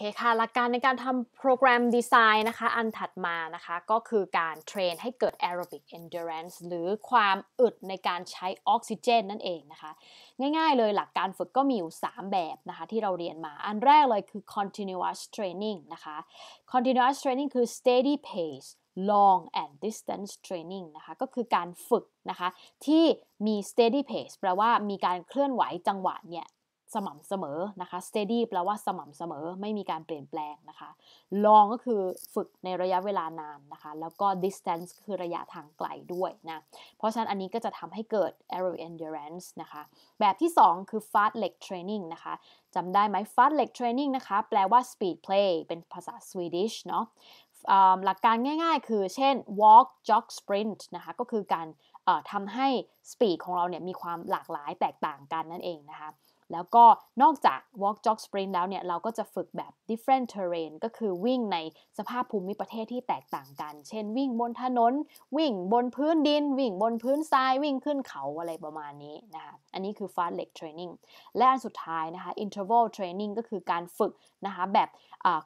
คค่ะหลักการในการทำโปรแกรมดีไซน์นะคะ อันถัดมานะคะ ก็คือการเทรนให้เกิด aerobic endurance หรือความอึดในการใช้ออกซิเจนนั่นเองนะคะ ง่ายๆเลยหลักการฝึกก็มีอยู่ 3 แบบนะคะ ที่เราเรียนมาอันแรกเลยคือ continuous training นะคะ continuous training คือ steady pace long and distance training นะคะก็คือการฝึกนะคะ ที่มี steady pace แปลว่ามีการเคลื่อนไหวจังหวะเนี่ยสม่ำเสมอนะคะ steady แปลว่าสม่ำเสมอไม่มีการเปลี่ยนแปลงนะคะ long ก็คือฝึกในระยะเวลานานนะคะ แล้วก็ distance คือระยะทางไกลด้วยนะ เพราะฉะนั้นอันนี้ก็จะทำให้เกิด aerobic endurance นะคะ แบบที่ 2 คือ fast leg training นะคะจำได้ไหม fast leg training นะคะ แปลว่า speed play เป็นภาษาสวีดิชเนาะหลักการง่ายๆ คือเช่น walk jog sprint นะคะ ก็คือการทำให้ speed ของเราเนี่ยมีความหลากหลายแตกต่างกันนั่นเองนะคะแล้วก็นอกจาก walk jog sprint แล้วเนี่ย เราก็จะฝึกแบบ different terrain ก็คือวิ่งในสภาพภูมิประเทศที่แตกต่างกัน เช่นวิ่งบนถนน วิ่งบนพื้นดิน วิ่งบนพื้นทราย วิ่งขึ้นเขาอะไรประมาณนี้นะคะ อันนี้คือ fast leg training และอันสุดท้ายนะคะ interval training ก็คือการฝึกนะคะ แบบ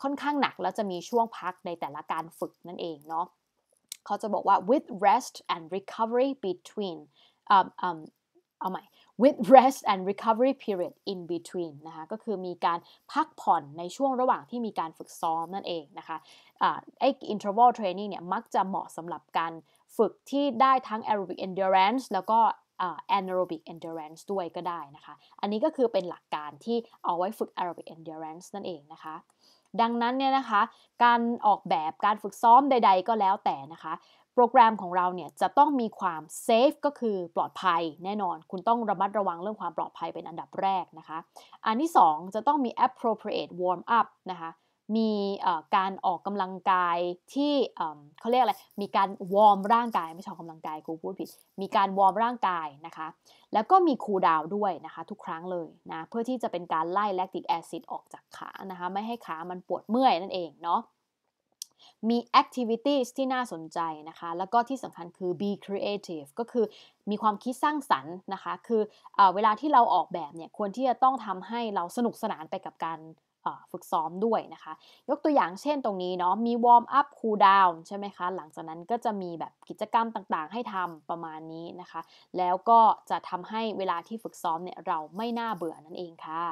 ค่อนข้างหนัก แล้วจะมีช่วงพักในแต่ละการฝึกนั่นเองเนาะเขาจะบอกว่า with rest and recovery between um, um, เอาใหม่ with rest and recovery period in between นะคะ ก็คือมีการพักผ่อนในช่วงระหว่างที่มีการฝึกซ้อมนั่นเองนะคะไอ้ interval training เนี่ย มักจะเหมาะสำหรับการฝึกที่ได้ทั้ง aerobic endurance แล้วก็ anaerobic endurance ด้วยก็ได้นะคะ อันนี้ก็คือเป็นหลักการที่เอาไว้ฝึก aerobic endurance นั่นเองนะคะ ดังนั้นเนี่ยนะคะ การออกแบบการฝึกซ้อมใดๆก็แล้วแต่นะคะโปรแกรมของเราเนี่ยจะต้องมีความเซฟก็คือปลอดภัยแน่นอนคุณต้องระมัดระวังเรื่องความปลอดภัยเป็นอันดับแรกนะคะ อันที่ 2 จะต้องมี appropriate warm up นะคะมีการออกกำลังกายที่เขาเรียกอะไรมีการวอร์มร่างกายไม่ใช่ออกกำลังกายกูพูดผิดมีการวอร์มร่างกายนะคะ แล้วก็มีคูลดาวด้วยนะคะ ทุกครั้งเลยนะเพื่อที่จะเป็นการไล่แลคติกแอซิดออกจากขานะคะไม่ให้ขามันปวดเมื่อยนั่นเองเนาะมี activities ที่น่าสนใจนะคะ แล้วก็ที่สำคัญคือ be creative ก็คือมีความคิดสร้างสรรค์นะคะ คือเอเวลาที่เราออกแบบเนี่ย ควรที่จะต้องทำให้เราสนุกสนานไปกับการฝึกซ้อมด้วยนะคะ ยกตัวอย่างเช่นตรงนี้เนาะ มีวอร์มอัพคูลดาวน์ใช่ไหมคะ หลังจากนั้นก็จะมีแบบกิจกรรมต่างๆ ให้ทำประมาณนี้นะคะ แล้วก็จะทำให้เวลาที่ฝึกซ้อมเนี่ยเราไม่น่าเบื่อนั่นเองค่ะ